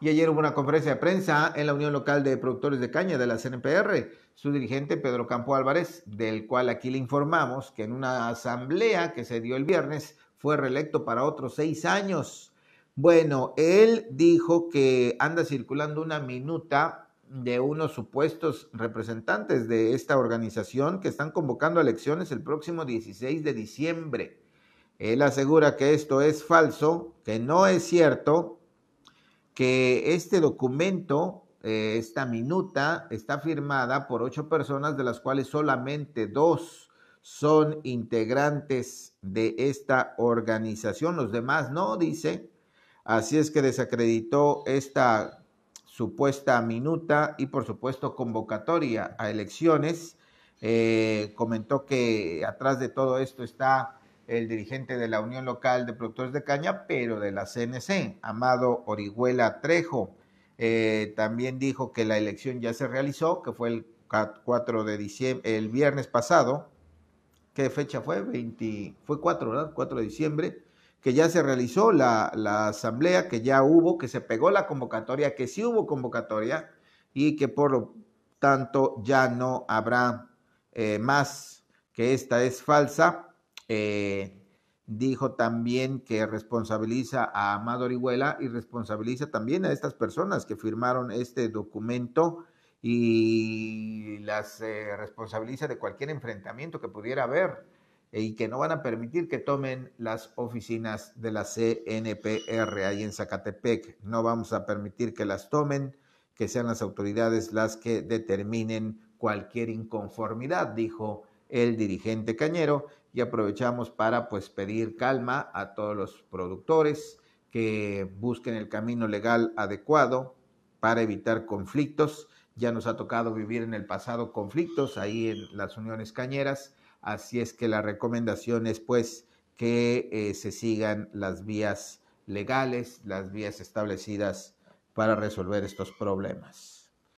Y ayer hubo una conferencia de prensa en la Unión Local de Productores de Caña de la CNPR, su dirigente Pedro Campo Álvarez, del cual aquí le informamos que en una asamblea que se dio el viernes fue reelecto para otros seis años. Bueno, él dijo que anda circulando una minuta de unos supuestos representantes de esta organización que están convocando elecciones el próximo 16 de diciembre. Él asegura que esto es falso, que no es cierto que este documento, eh, esta minuta, está firmada por ocho personas, de las cuales solamente dos son integrantes de esta organización, los demás no, dice. Así es que desacreditó esta supuesta minuta y por supuesto convocatoria a elecciones. Eh, comentó que atrás de todo esto está el dirigente de la Unión Local de Productores de Caña, pero de la CNC, Amado Orihuela Trejo. Eh, también dijo que la elección ya se realizó, que fue el 4 de diciembre, el viernes pasado. ¿Qué fecha fue? 20, fue 4, 4 de diciembre, que ya se realizó la, asamblea, que ya hubo, que se pegó la convocatoria, que sí hubo convocatoria y que por lo tanto ya no habrá eh, más, que esta es falsa, eh, dijo también que responsabiliza a Amado Orihuela y responsabiliza también a estas personas que firmaron este documento y las eh, responsabiliza de cualquier enfrentamiento que pudiera haber y que no van a permitir que tomen las oficinas de la CNPR ahí en Zacatepec. No vamos a permitir que las tomen, que sean las autoridades las que determinen cualquier inconformidad, dijo el dirigente cañero y aprovechamos para pues pedir calma a todos los productores que busquen el camino legal adecuado para evitar conflictos. Ya nos ha tocado vivir en el pasado conflictos ahí en las uniones cañeras, así es que la recomendación es pues que eh, se sigan las vías legales, las vías establecidas para resolver estos problemas.